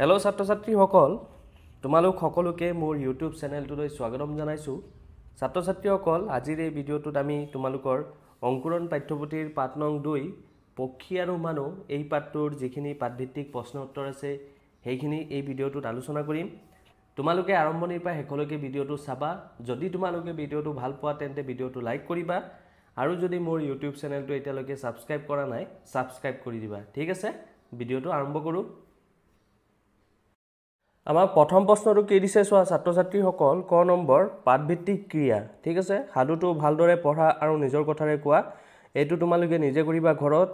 hello' ছাত্ৰ ছাত্ৰীসকল তোমালোক সকলোকে মোৰ ইউটিউব চেনেলটোলৈ স্বাগতম জনাইছোঁ ছাত্ৰ ছাত্ৰীসকল আজিৰ এই ভিডিঅ'টোত আমি তোমালোকৰ অংকুৰণ পাঠ্যপুথিৰ পাঠ নং দুই পক্ষী আৰু মানুহ এই পাঠটোৰ যিখিনি পাঠভিত্তিক প্ৰশ্ন উত্তৰ আছে সেইখিনি এই ভিডিঅ'টোত আলোচনা কৰিম তোমালোকে আৰম্ভণিৰ পৰা শেষলৈকে ভিডিঅ'টো চাবা যদি তোমালোকে ভিডিঅ'টো ভাল পোৱা তেন্তে ভিডিঅ'টো লাইক কৰিবা আৰু যদি মোৰ ইউটিউব চেনেলটো এতিয়ালৈকে ছাবস্ক্ৰাইব কৰা নাই ছাবস্ক্ৰাইব কৰি দিবা ঠিক আছে ভিডিঅ'টো আৰম্ভ কৰোঁ আমাৰ প্ৰথম প্ৰশ্নটো কি দিছে চোৱা ছাত্ৰ ছাত্ৰীসকল ক নম্বৰ পাঠভিত্তিক ক্ৰিয়া ঠিক আছে সাধুটো ভালদৰে পঢ়া আৰু নিজৰ কথাৰে কোৱা এইটো তোমালোকে নিজে কৰিবা ঘৰত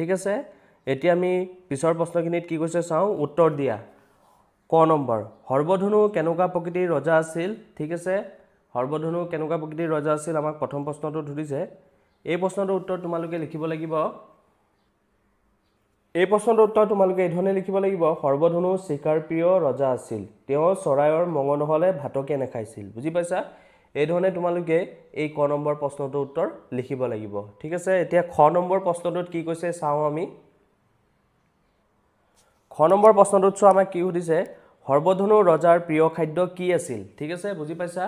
ঠিক আছে এতিয়া আমি পিছৰ প্ৰশ্নখিনিত কি কৈছে চাওঁ উত্তৰ দিয়া ক নম্বৰ সৰ্বধনু কেনেকুৱা প্ৰকৃতিৰ ৰজা আছিল ঠিক আছে সৰ্বধনু কেনেকুৱা প্ৰকৃতিৰ ৰজা আছিল আমাক প্ৰথম প্ৰশ্নটো সুধিছে এই প্ৰশ্নটোৰ উত্তৰ তোমালোকে লিখিব লাগিব এই প্ৰশ্নটোৰ উত্তৰ তোমালোকে এইধৰণে লিখিব লাগিব সৰ্বধনু চিকাৰ প্ৰিয় ৰজা আছিল তেওঁ চৰাইৰ মঙহ নহ'লে ভাতকে নেখাইছিল বুজি পাইছা এইধৰণে তোমালোকে এই ক নম্বৰ প্ৰশ্নটোৰ উত্তৰ লিখিব লাগিব ঠিক আছে এতিয়া খ নম্বৰ প্ৰশ্নটোত কি কৈছে চাওঁ আমি খ নম্বৰ প্ৰশ্নটোত চোৱা আমাক কি সুধিছে সৰ্বধনু ৰজাৰ প্ৰিয় খাদ্য কি আছিল ঠিক আছে বুজি পাইছা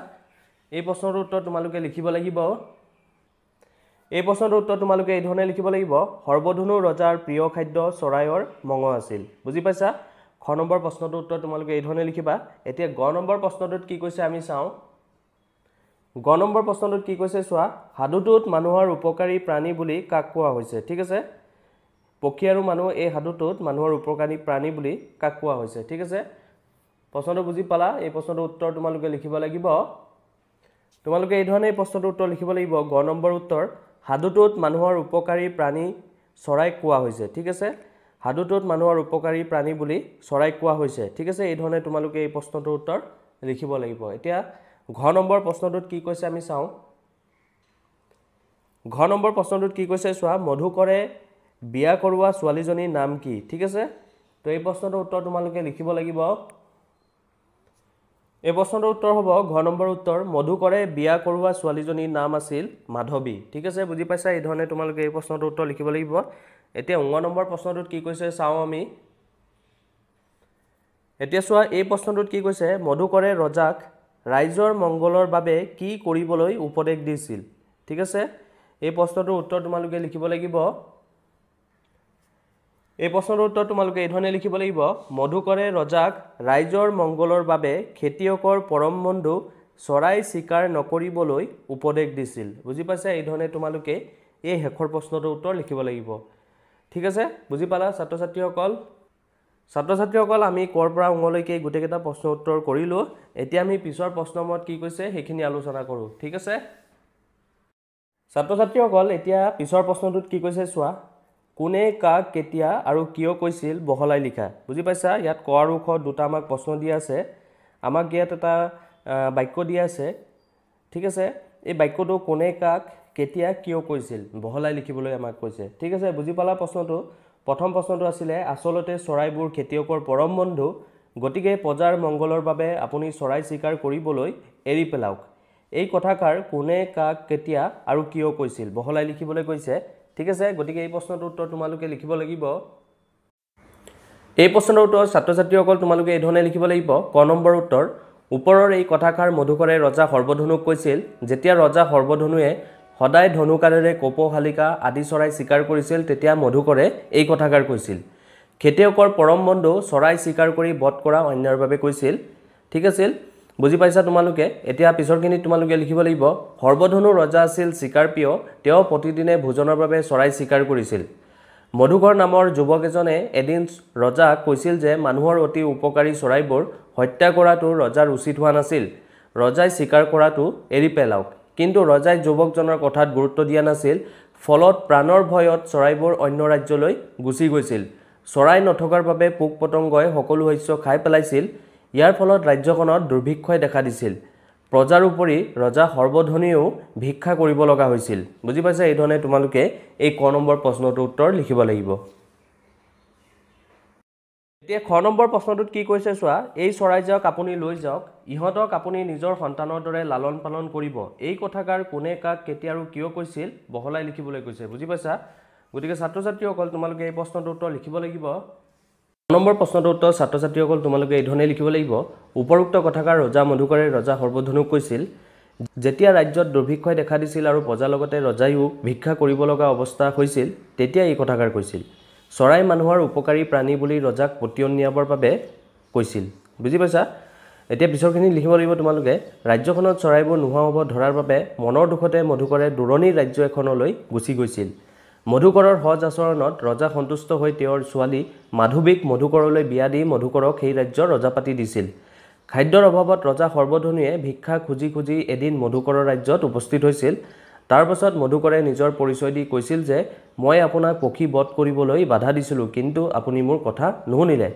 এই প্ৰশ্নটোৰ উত্তৰ তোমালোকে লিখিব লাগিব এই প্ৰশ্নটোৰ উত্তৰ তোমালোকে এইধৰণে লিখিব লাগিব সৰ্বধনু ৰজাৰ প্ৰিয় খাদ্য চৰাইৰ মঙ আছিল বুজি পাইছা খ নম্বৰ প্ৰশ্নটোৰ উত্তৰ তোমালোকে এইধৰণে লিখিবা এতিয়া গ নম্বৰ প্ৰশ্নটোত কি কৈছে আমি চাওঁ গ নম্বৰ প্ৰশ্নটোত কি কৈছে চোৱা সাধুটোত মানুহৰ উপকাৰী প্ৰাণী বুলি কাক কোৱা হৈছে ঠিক আছে পক্ষী আৰু মানুহ এই সাধুটোত মানুহৰ উপকাৰী প্ৰাণী বুলি কাক কোৱা হৈছে ঠিক আছে প্ৰশ্নটো বুজি পালা এই প্ৰশ্নটোৰ উত্তৰ তোমালোকে লিখিব লাগিব তোমালোকে এইধৰণে এই প্ৰশ্নটোৰ উত্তৰ লিখিব লাগিব গ নম্বৰ উত্তৰ সাধুটোত মানুহৰ উপকাৰী প্ৰাণী চৰাইক কোৱা হৈছে ঠিক আছে সাধুটোত মানুহৰ উপকাৰী প্ৰাণী বুলি চৰাইক কোৱা হৈছে ঠিক আছে এইধৰণে তোমালোকে এই প্ৰশ্নটোৰ উত্তৰ লিখিব লাগিব এতিয়া ঘ নম্বৰ প্ৰশ্নটোত কি কৈছে আমি চাওঁ ঘ নম্বৰ প্ৰশ্নটোত কি কৈছে চোৱা মধুকৰে বিয়া কৰোৱা ছোৱালীজনীৰ নাম কি ঠিক আছে তো এই প্ৰশ্নটোৰ উত্তৰ তোমালোকে লিখিব লাগিব এই প্ৰশ্নটোৰ উত্তৰ হ'ব ঘ নম্বৰ উত্তৰ মধুকৰে বিয়া কৰোৱা ছোৱালীজনীৰ নাম আছিল মাধৱী ঠিক আছে বুজি পাইছা এইধৰণে তোমালোকে এই প্ৰশ্নটোৰ উত্তৰ লিখিব লাগিব এতিয়া ঊঙৰ নম্বৰ প্ৰশ্নটোত কি কৈছে চাওঁ আমি এতিয়া চোৱা এই প্ৰশ্নটোত কি কৈছে মধুকৰে ৰজাক ৰাইজৰ মংগলৰ বাবে কি কৰিবলৈ উপদেশ দিছিল ঠিক আছে এই প্ৰশ্নটোৰ উত্তৰ তোমালোকে লিখিব লাগিব এই প্ৰশ্নৰ উত্তৰ তোমালোকে এইধৰণে লিখিব লাগিব মধুকৰে ৰজাক ৰাইজৰ মংগলৰ বাবে খেতিয়কৰ পৰম বন্ধু চৰাই চিকাৰ নকৰিবলৈ উপদেশ দিছিল বুজি পাইছা এইধৰণে তোমালোকে এই শেষৰ প্ৰশ্নটোৰ উত্তৰ লিখিব লাগিব ঠিক আছে বুজি পালা ছাত্ৰ ছাত্ৰীসকল ছাত্ৰ ছাত্ৰীসকল আমি ক'ৰ পৰা উঙলৈকে গোটেইকেইটা প্ৰশ্ন উত্তৰ কৰিলোঁ এতিয়া আমি পিছৰ প্ৰশ্নৰ প্ৰশ্নসমূহত কি কৈছে সেইখিনি আলোচনা কৰোঁ ঠিক আছে ছাত্ৰ ছাত্ৰীসকল এতিয়া পিছৰ প্ৰশ্নটোত কি কৈছে চোৱা কোনে কাক কেতিয়া আৰু কিয় কৈছিল বহলাই লিখা বুজি পাইছা ইয়াত ক আৰু খ দুটা আমাক প্ৰশ্ন দিয়া আছে আমাক ইয়াত এটা বাক্য দিয়া আছে ঠিক আছে এই বাক্যটো কোনে কাক কেতিয়া কিয় কৈছিল বহলাই লিখিবলৈ আমাক কৈছে ঠিক আছে বুজি পালা প্ৰশ্নটো প্ৰথম প্ৰশ্নটো আছিলে আচলতে চৰাইবোৰ খেতিয়কৰ পৰম বন্ধু গতিকে প্ৰজাৰ মংগলৰ বাবে আপুনি চৰাই স্বীকাৰ কৰিবলৈ এৰি পেলাওক এই কথাষাৰ কোনে কাক কেতিয়া আৰু কিয় কৈছিল বহলাই লিখিবলৈ কৈছে ঠিক আছে গতিকে এই প্ৰশ্নটোৰ উত্তৰ তোমালোকে লিখিব লাগিব এই প্ৰশ্নটোৰ উত্তৰ ছাত্ৰ ছাত্ৰীসকল তোমালোকে এইধৰণে লিখিব লাগিব ক নম্বৰ উত্তৰ ওপৰৰ এই কথাষাৰ মধুকৰে ৰজা সৰ্বধনুক কৈছিল যেতিয়া ৰজা সৰ্বধনুৱে সদায় ধনুকাৰেৰে কপৌশালিকা আদি চৰাই চিকাৰ কৰিছিল তেতিয়া মধুকৰে এই কথাষাৰ কৈছিল খেতিয়কৰ পৰম বন্ধু চৰাই চিকাৰ কৰি বধ কৰা অন্যৰ বাবে কৈছিল ঠিক আছিল বুজি পাইছা তোমালোকে এতিয়া পিছৰখিনি তোমালোকে লিখিব লাগিব সৰ্বধনু ৰজা আছিল চিকাৰপিয় তেওঁ প্ৰতিদিনে ভোজনৰ বাবে চৰাই চিকাৰ কৰিছিল মধুকৰ নামৰ যুৱক এজনে এদিন ৰজাক কৈছিল যে মানুহৰ অতি উপকাৰী চৰাইবোৰ হত্যা কৰাটো ৰজাৰ উচিত হোৱা নাছিল ৰজাই চিকাৰ কৰাটো এৰি পেলাওক কিন্তু ৰজাই যুৱকজনৰ কথাত গুৰুত্ব দিয়া নাছিল ফলত প্ৰাণৰ ভয়ত চৰাইবোৰ অন্য ৰাজ্যলৈ গুচি গৈছিল চৰাই নথকাৰ বাবে পোক পতংগই সকলো শস্য খাই পেলাইছিল ইয়াৰ ফলত ৰাজ্যখনত দুৰ্ভিক্ষই দেখা দিছিল প্ৰজাৰ উপৰি ৰজা সৰ্বধনীয়েও ভিক্ষা কৰিব লগা হৈছিল বুজি পাইছা এইধৰণে তোমালোকে এই ক নম্বৰ প্ৰশ্নটোৰ উত্তৰ লিখিব লাগিব এতিয়া খ নম্বৰ প্ৰশ্নটোত কি কৈছে চোৱা এই চৰাই যাওক আপুনি লৈ যাওক ইহঁতক আপুনি নিজৰ সন্তানৰ দৰে লালন পালন কৰিব এই কথাকাৰ কোনে কাক কেতিয়া আৰু কিয় কৈছিল বহলাই লিখিবলৈ কৈছে বুজি পাইছা গতিকে ছাত্ৰ ছাত্ৰীসকল তোমালোকে এই প্ৰশ্নটোৰ উত্তৰ লিখিব লাগিব নম্বৰ প্ৰশ্নটোৰ উত্তৰ ছাত্ৰ ছাত্ৰীসকল তোমালোকে এইধৰণে লিখিব লাগিব উপৰোক্ত কথাকাৰ ৰজা মধুকৰে ৰজা সৰ্বধনুক কৈছিল যেতিয়া ৰাজ্যত দুৰ্ভিক্ষয় দেখা দিছিল আৰু প্ৰজাৰ লগতে ৰজায়ো ভিক্ষা কৰিব লগা অৱস্থা হৈছিল তেতিয়া এই কথাকাৰ কৈছিল চৰাই মানুহৰ উপকাৰী প্ৰাণী বুলি ৰজাক পতিয়ন নিয়াবৰ বাবে কৈছিল বুজি পাইছা এতিয়া পিছৰখিনি লিখিব লাগিব তোমালোকে ৰাজ্যখনত চৰাইবোৰ নোহোৱা হ'ব ধৰাৰ বাবে মনৰ দুখতে মধুকৰে দূৰণিৰ ৰাজ্য এখনলৈ গুচি গৈছিল মধুকৰৰ সজ আচৰণত ৰজা সন্তুষ্ট হৈ তেওঁৰ ছোৱালী মাধুবীক মধুকৰলৈ বিয়া দি মধুকৰক সেই ৰাজ্যৰ ৰজা পাতি দিছিল খাদ্যৰ অভাৱত ৰজা সৰ্বধনীয়ে ভিক্ষা খুজি খুজি এদিন মধুকৰৰ ৰাজ্যত উপস্থিত হৈছিল তাৰ পাছত মধুকৰে নিজৰ পৰিচয় দি কৈছিল যে মই আপোনাক পক্ষী বধ কৰিবলৈ বাধা দিছিলোঁ কিন্তু আপুনি মোৰ কথা নুশুনিলে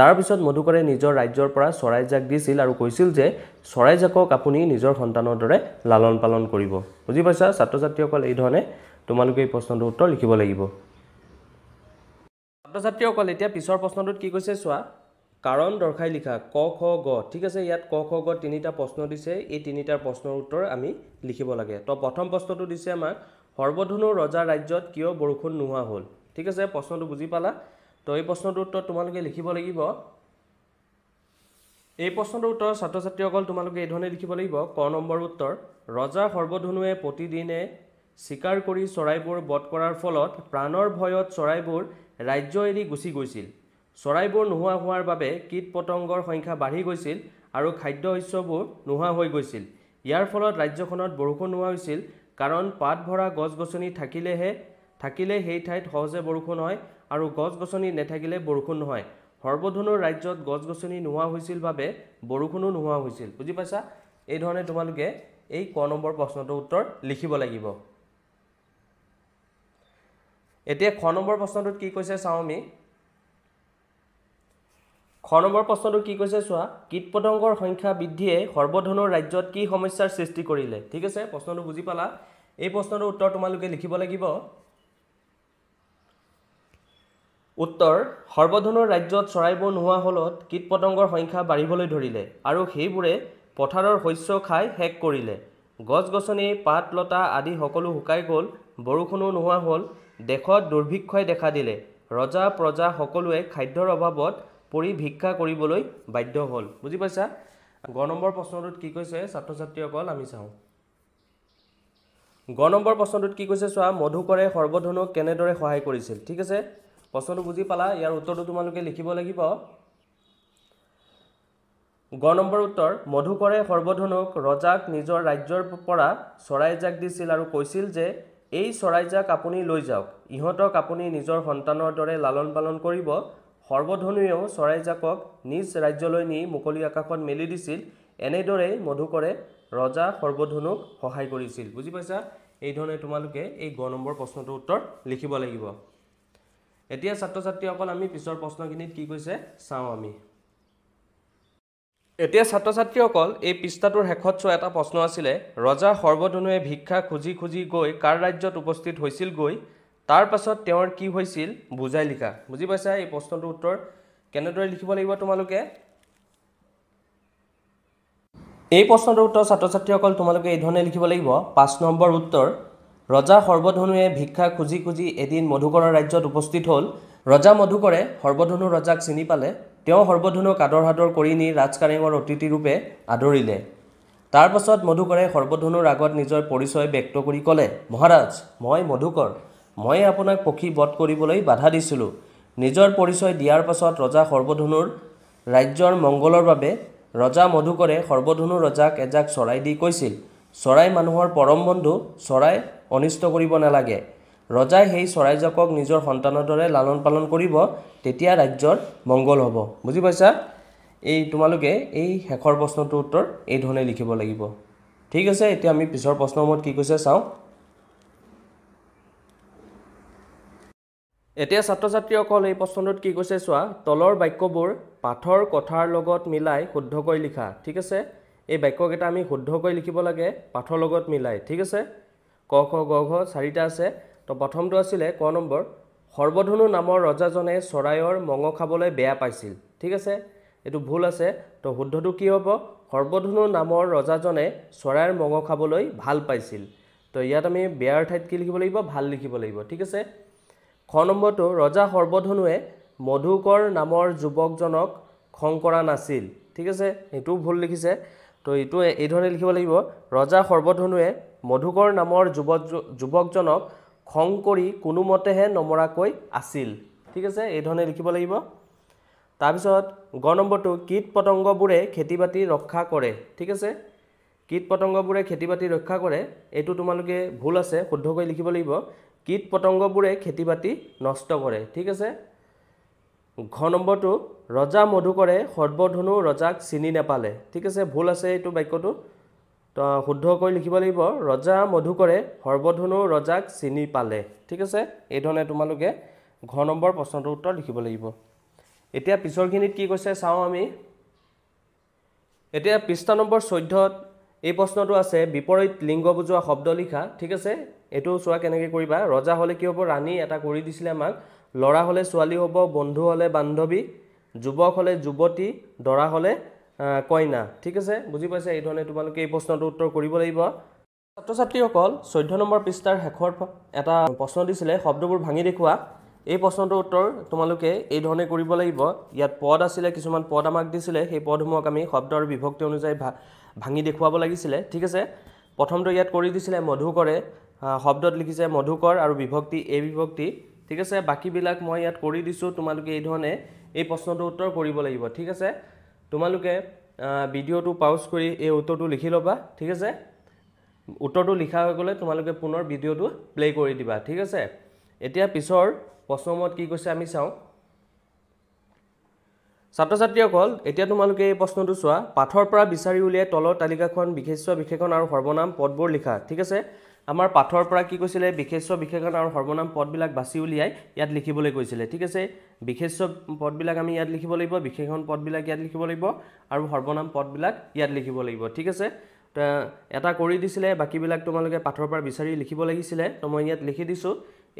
তাৰপিছত মধুকৰে নিজৰ ৰাজ্যৰ পৰা চৰাইজাক দিছিল আৰু কৈছিল যে চৰাইজাকক আপুনি নিজৰ সন্তানৰ দৰে লালন পালন কৰিব বুজি পাইছা ছাত্ৰ ছাত্ৰীসকল ধৰণে তোমালোকে এই প্ৰশ্নটোৰ উত্তৰ লিখিব লাগিব ছাত্ৰ ছাত্ৰীসকল এতিয়া পিছৰ প্ৰশ্নটোত কি কৈছে চোৱা কাৰণ দৰ্শাই লিখা ক খ গ ঠিক আছে ইয়াত ক খ গ তিনিটা প্ৰশ্ন দিছে এই তিনিটাৰ প্ৰশ্নৰ উত্তৰ আমি লিখিব লাগে তো প্ৰথম প্ৰশ্নটো দিছে আমাক সৰ্বধনু ৰজা ৰাজ্যত কিয় বৰষুণ নোহোৱা হ'ল ঠিক আছে প্ৰশ্নটো বুজি পালা তো এই প্ৰশ্নটোৰ উত্তৰ তোমালোকে লিখিব লাগিব এই প্ৰশ্নটোৰ উত্তৰ ছাত্ৰ ছাত্ৰীসকল তোমালোকে এইধৰণে লিখিব লাগিব ক নম্বৰ উত্তৰ ৰজা সৰ্বধনুৱে প্ৰতিদিনে চিকাৰ কৰি চৰাইবোৰ বধ কৰাৰ ফলত প্ৰাণৰ ভয়ত চৰাইবোৰ ৰাজ্য এৰি গুচি গৈছিল চৰাইবোৰ নোহোৱা হোৱাৰ বাবে কীট পতংগৰ সংখ্যা বাঢ়ি গৈছিল আৰু খাদ্য শস্যবোৰ নোহোৱা হৈ গৈছিল ইয়াৰ ফলত ৰাজ্যখনত বৰষুণ নোহোৱা হৈছিল কাৰণ পাত ভৰা গছ গছনি থাকিলেহে থাকিলে সেই ঠাইত সহজে বৰষুণ হয় আৰু গছ গছনি নেথাকিলে বৰষুণ নহয় সৰ্বধনুৰ ৰাজ্যত গছ গছনি নোহোৱা হৈছিল বাবে বৰষুণো নোহোৱা হৈছিল বুজি পাইছা এইধৰণে তোমালোকে এই ক নম্বৰ প্ৰশ্নটোৰ উত্তৰ লিখিব লাগিব এতিয়া খ নম্বৰ প্ৰশ্নটোত কি কৈছে চাওঁ আমি খ নম্বৰ প্ৰশ্নটো কি কৈছে চোৱা কীট পতংগৰ সংখ্যা বৃদ্ধিয়ে সৰ্বধনুৰ ৰাজ্যত কি সমস্যাৰ সৃষ্টি কৰিলে ঠিক আছে প্ৰশ্নটো বুজি পালা এই প্ৰশ্নটোৰ উত্তৰ তোমালোকে লিখিব লাগিব উত্তৰ সৰ্বধনুৰ ৰাজ্যত চৰাইবোৰ নোহোৱা হলত কীট পতংগৰ সংখ্যা বাঢ়িবলৈ ধৰিলে আৰু সেইবোৰে পথাৰৰ শস্য খাই শেষ কৰিলে গছ গছনি পাত লতা আদি সকলো শুকাই গ'ল বৰষুণো নোহোৱা হ'ল দেশত দুৰ্ভিক্ষই দেখা দিলে ৰজা প্ৰজা সকলোৱে খাদ্যৰ অভাৱত পৰি ভিক্ষা কৰিবলৈ বাধ্য হ'ল বুজি পাইছা গ নম্বৰ প্ৰশ্নটোত কি কৈছে ছাত্ৰ ছাত্ৰীসকল আমি চাওঁ গ নম্বৰ প্ৰশ্নটোত কি কৈছে চোৱা মধুকৰে সৰ্বধনুক কেনেদৰে সহায় কৰিছিল ঠিক আছে প্ৰশ্নটো বুজি পালা ইয়াৰ উত্তৰটো তোমালোকে লিখিব লাগিব গ নম্বৰ উত্তৰ মধুকৰে সৰ্বধনুক ৰজাক নিজৰ ৰাজ্যৰ পৰা চৰাইজাক দিছিল আৰু কৈছিল যে এই চৰাইজাক আপুনি লৈ যাওক ইহঁতক আপুনি নিজৰ সন্তানৰ দৰে লালন পালন কৰিব সৰ্বধনুৱেও চৰাইজাকক নিজ ৰাজ্যলৈ নি মুকলি আকাশত মেলি দিছিল এনেদৰেই মধুকৰে ৰজা সৰ্বধনুক সহায় কৰিছিল বুজি পাইছা এইধৰণে তোমালোকে এই গ নম্বৰ প্ৰশ্নটোৰ উত্তৰ লিখিব লাগিব এতিয়া ছাত্ৰ ছাত্ৰীসকল আমি পিছৰ প্ৰশ্নখিনিত কি কৈছে চাওঁ আমি এতিয়া ছাত্ৰ ছাত্ৰীসকল এই পৃষ্ঠাটোৰ শেষত চোৱা এটা প্ৰশ্ন আছিলে ৰজা সৰ্বধনুৱে ভিক্ষা খুজি খুজি গৈ কাৰ ৰাজ্যত উপস্থিত হৈছিল গৈ তাৰ পাছত তেওঁৰ কি হৈছিল বুজাই লিখা বুজি পাইছা এই প্ৰশ্নটোৰ উত্তৰ কেনেদৰে লিখিব লাগিব তোমালোকে এই প্ৰশ্নটোৰ উত্তৰ ছাত্ৰ ছাত্ৰীসকল তোমালোকে এইধৰণে লিখিব লাগিব পাঁচ নম্বৰ উত্তৰ ৰজা সৰ্বধনুৱে ভিক্ষা খুজি খুজি এদিন মধুকৰৰ ৰাজ্যত উপস্থিত হ'ল ৰজা মধুকৰে সৰ্বধনু ৰজাক চিনি পালে তেওঁ সৰ্বধনুক আদৰ সাদৰ কৰি নি ৰাজকাৰেঙৰ অতিথিৰূপে আদৰিলে তাৰ পাছত মধুকৰে সৰ্বধনুৰ আগত নিজৰ পৰিচয় ব্যক্ত কৰি ক'লে মহাৰাজ মই মধুকৰ মই আপোনাক পক্ষী বধ কৰিবলৈ বাধা দিছিলোঁ নিজৰ পৰিচয় দিয়াৰ পাছত ৰজা সৰ্বধনুৰ ৰাজ্যৰ মংগলৰ বাবে ৰজা মধুকৰে সৰ্বধনু ৰজাক এজাক চৰাই দি কৈছিল চৰাই মানুহৰ পৰম বন্ধু চৰাই অনিষ্ট কৰিব নালাগে ৰজাই সেই চৰাইজাকক নিজৰ সন্তানৰ দৰে লালন পালন কৰিব তেতিয়া ৰাজ্যৰ মংগল হ'ব বুজি পাইছা এই তোমালোকে এই শেষৰ প্ৰশ্নটোৰ উত্তৰ এইধৰণে লিখিব লাগিব ঠিক আছে এতিয়া আমি পিছৰ প্ৰশ্নসমূহত কি কৈছে চাওঁ এতিয়া ছাত্ৰ ছাত্ৰীসকল এই প্ৰশ্নটোত কি কৈছে চোৱা তলৰ বাক্যবোৰ পাঠৰ কথাৰ লগত মিলাই শুদ্ধকৈ লিখা ঠিক আছে এই বাক্যকেইটা আমি শুদ্ধকৈ লিখিব লাগে পাঠৰ লগত মিলাই ঠিক আছে ক খ গ ঘ চাৰিটা আছে তো প্ৰথমটো আছিলে ক নম্বৰ সৰ্বধনু নামৰ ৰজাজনে চৰাইৰ মঙ খাবলৈ বেয়া পাইছিল ঠিক আছে এইটো ভুল আছে তো শুদ্ধটো কি হ'ব সৰ্বধনু নামৰ ৰজাজনে চৰাইৰ মঙ খাবলৈ ভাল পাইছিল তো ইয়াত আমি বেয়াৰ ঠাইত কি লিখিব লাগিব ভাল লিখিব লাগিব ঠিক আছে খ নম্বৰটো ৰজা সৰ্বধনুৱে মধুকৰ নামৰ যুৱকজনক খং কৰা নাছিল ঠিক আছে সেইটোও ভুল লিখিছে তো এইটো এইধৰণে লিখিব লাগিব ৰজা সৰ্বধনুৱে মধুকৰ নামৰ যুৱক যুৱকজনক খং কৰি কোনোমতেহে নমৰাকৈ আছিল ঠিক আছে এইধৰণে লিখিব লাগিব তাৰপিছত গ নম্বৰটো কীট পতংগবোৰে খেতি বাতি ৰক্ষা কৰে ঠিক আছে কীট পতংগবোৰে খেতি বাতি ৰক্ষা কৰে এইটো তোমালোকে ভুল আছে শুদ্ধকৈ লিখিব লাগিব কীট পতংগবোৰে খেতি বাতি নষ্ট কৰে ঠিক আছে ঘ নম্বৰটো ৰজা মধুকৰে সৰ্বধনু ৰজাক চিনি নেপালে ঠিক আছে ভুল আছে এইটো বাক্যটো তো শুদ্ধ লিখিব লাগিব ৰজা মধুকৰে সৰ্বধনু ৰজাক চিনি পালে ঠিক আছে এইধৰণে তোমালোকে ঘ নম্বৰ প্ৰশ্নটোৰ উত্তৰ লিখিব লাগিব এতিয়া পিছৰখিনিত কি কৈছে চাওঁ আমি এতিয়া পৃষ্ঠা নম্বৰ চৈধ্যত এই প্ৰশ্নটো আছে বিপৰীত লিংগ বুজোৱা শব্দ লিখা ঠিক আছে এইটো চোৱা কেনেকৈ কৰিবা ৰজা হ'লে কি হ'ব ৰাণী এটা কৰি দিছিলে আমাক ল'ৰা হ'লে ছোৱালী হ'ব বন্ধু হ'লে বান্ধৱী যুৱক হ'লে যুৱতী দৰা হ'লে কইনা ঠিক আছে বুজি পাইছে এইধৰণে তোমালোকে এই প্ৰশ্নটোৰ উত্তৰ কৰিব লাগিব ছাত্ৰ ছাত্ৰীসকল চৈধ্য নম্বৰ পৃষ্ঠাৰ শেষৰ এটা প্ৰশ্ন দিছিলে শব্দবোৰ ভাঙি দেখুওৱা এই প্ৰশ্নটোৰ উত্তৰ তোমালোকে এইধৰণে কৰিব লাগিব ইয়াত পদ আছিলে কিছুমান পদ আমাক দিছিলে সেই পদসমূহক আমি শব্দ আৰু বিভক্তি অনুযায়ী ভা ভাঙি দেখুৱাব লাগিছিলে ঠিক আছে প্ৰথমটো ইয়াত কৰি দিছিলে মধুকৰে শব্দত লিখিছে মধুকৰ আৰু বিভক্তি এই বিভক্তি ঠিক আছে বাকীবিলাক মই ইয়াত কৰি দিছোঁ তোমালোকে এইধৰণে এই প্ৰশ্নটো উত্তৰ কৰিব লাগিব ঠিক আছে তোমালোকে ভিডিঅ'টো পাউজ কৰি এই উত্তৰটো লিখি ল'বা ঠিক আছে উত্তৰটো লিখা হৈ গ'লে তোমালোকে পুনৰ ভিডিঅ'টো প্লে' কৰি দিবা ঠিক আছে এতিয়া পিছৰ প্ৰশ্নসমূহত কি কৈছে আমি চাওঁ ছাত্ৰ ছাত্ৰীসকল এতিয়া তোমালোকে এই প্ৰশ্নটো চোৱা পাঠৰ পৰা বিচাৰি উলিয়াই তলৰ তালিকাখন বিশেষ বিশেষণ আৰু সৰ্বনাম পদবোৰ লিখা ঠিক আছে আমাৰ পাঠৰ পৰা কি কৈছিলে বিশেষ্য বিশেষণ আৰু সৰ্বনাম পদবিলাক বাছি উলিয়াই ইয়াত লিখিবলৈ কৈছিলে ঠিক আছে বিশেষ্য পদবিলাক আমি ইয়াত লিখিব লাগিব বিশেষণ পদবিলাক ইয়াত লিখিব লাগিব আৰু সৰ্বনাম পদবিলাক ইয়াত লিখিব লাগিব ঠিক আছে এটা কৰি দিছিলে বাকীবিলাক তোমালোকে পাঠৰ পৰা বিচাৰি লিখিব লাগিছিলে তো মই ইয়াত লিখি দিছোঁ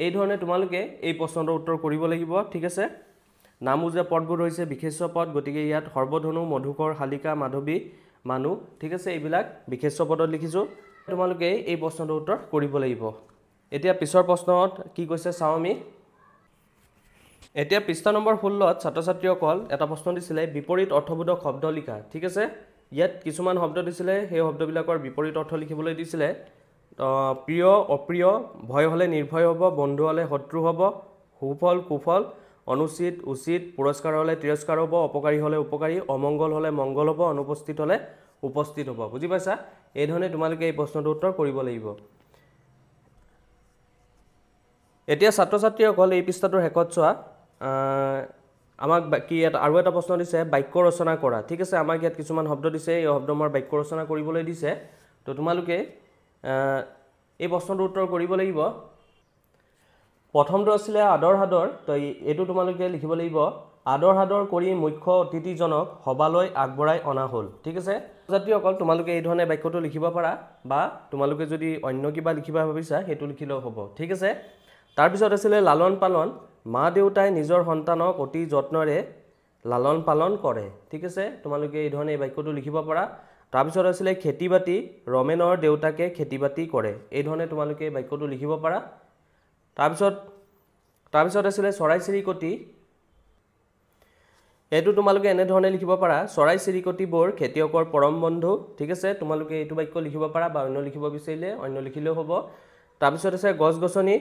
এইধৰণে তোমালোকে এই প্ৰশ্নটোৰ উত্তৰ কৰিব লাগিব ঠিক আছে নামো যে পদবোৰ হৈছে বিশেষ্য পদ গতিকে ইয়াত সৰ্বধনু মধুকৰ শালিকা মাধৱী মানুহ ঠিক আছে এইবিলাক বিশেষ্য পদত লিখিছোঁ তোমালোকে এই প্ৰশ্নটোৰ উত্তৰ কৰিব লাগিব এতিয়া পিছৰ প্ৰশ্নত কি কৈছে চাওঁ আমি এতিয়া পৃষ্ঠা নম্বৰ ষোল্লত ছাত্ৰ ছাত্ৰীসকল এটা প্ৰশ্ন দিছিলে বিপৰীত অৰ্থবোধক শব্দ লিখা ঠিক আছে ইয়াত কিছুমান শব্দ দিছিলে সেই শব্দবিলাকৰ বিপৰীত অৰ্থ লিখিবলৈ দিছিলে প্ৰিয় অপ্ৰিয় ভয় হ'লে নিৰ্ভয় হ'ব বন্ধু হ'লে শত্ৰু হ'ব সুফল কুফল অনুচিত উচিত পুৰস্কাৰ হ'লে তিৰস্কাৰ হ'ব অপকাৰী হ'লে উপকাৰী অমংগল হ'লে মংগল হ'ব অনুপস্থিত হ'লে উপস্থিত হ'ব বুজি পাইছা এইধৰণে তোমালোকে এই প্ৰশ্নটোৰ উত্তৰ কৰিব লাগিব এতিয়া ছাত্ৰ ছাত্ৰীসকল এই পৃষ্ঠাটোৰ শেষত চোৱা আমাক কি ইয়াত আৰু এটা প্ৰশ্ন দিছে বাক্য ৰচনা কৰা ঠিক আছে আমাক ইয়াত কিছুমান শব্দ দিছে এই শব্দ মই বাক্য ৰচনা কৰিবলৈ দিছে তো তোমালোকে এই প্ৰশ্নটোৰ উত্তৰ কৰিব লাগিব প্ৰথমটো আছিলে আদৰ সাদৰ তো এইটো তোমালোকে লিখিব লাগিব আদৰ সাদৰ কৰি মুখ্য অতিথিজনক সবালৈ আগবঢ়াই অনা হ'ল ঠিক আছে ছাত্ৰীসকল তোমালোকে এইধৰণে বাক্যটো লিখিব পাৰা বা তোমালোকে যদি অন্য কিবা লিখিব ভাবিছা সেইটো লিখিলেও হ'ব ঠিক আছে তাৰপিছত আছিলে লালন পালন মা দেউতাই নিজৰ সন্তানক অতি যত্নৰে লালন পালন কৰে ঠিক আছে তোমালোকে এইধৰণে এই বাক্যটো লিখিব পাৰা তাৰপিছত আছিলে খেতি বাতি ৰমেনৰ দেউতাকে খেতি বাতি কৰে এইধৰণে তোমালোকে বাক্যটো লিখিব পাৰা তাৰপিছত তাৰপিছত আছিলে চৰাই চিৰিকটি এইটো তোমালোকে এনেধৰণে লিখিব পাৰা চৰাই চিৰিকটিবোৰ খেতিয়কৰ পৰম বন্ধু ঠিক আছে তোমালোকে এইটো বাক্য লিখিব পাৰা বা অন্য লিখিব বিচাৰিলে অন্য লিখিলেও হ'ব তাৰপিছত আছে গছ গছনি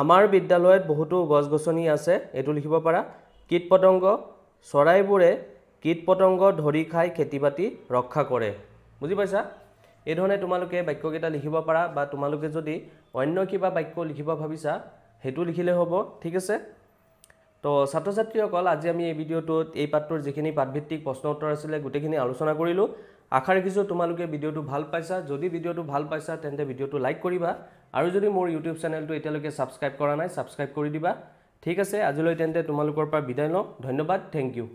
আমাৰ বিদ্যালয়ত বহুতো গছ গছনি আছে এইটো লিখিব পাৰা কীট পতংগ চৰাইবোৰে কীট পতংগ ধৰি খাই খেতি বাতি ৰক্ষা কৰে বুজি পাইছা এইধৰণে তোমালোকে বাক্যকেইটা লিখিব পাৰা বা তোমালোকে যদি অন্য কিবা বাক্য লিখিব ভাবিছা সেইটো লিখিলে হ'ব ঠিক আছে তো ছাত্ৰ ছাত্ৰীসকল আজি আমি এই ভিডিঅ'টোত এই পাঠটোৰ যিখিনি পাঠভিত্তিক প্ৰশ্ন উত্তৰ আছিলে গোটেইখিনি আলোচনা কৰিলোঁ আশা ৰাখিছোঁ তোমালোকে ভিডিঅ'টো ভাল পাইছা যদি ভিডিঅ'টো ভাল পাইছা তেন্তে ভিডিঅ'টো লাইক কৰিবা আৰু যদি মোৰ ইউটিউব চেনেলটো এতিয়ালৈকে ছাবস্ক্ৰাইব কৰা নাই ছাবস্ক্ৰাইব কৰি দিবা ঠিক আছে আজিলৈ তেন্তে তোমালোকৰ পৰা বিদায় লওঁ ধন্যবাদ থেংক ইউ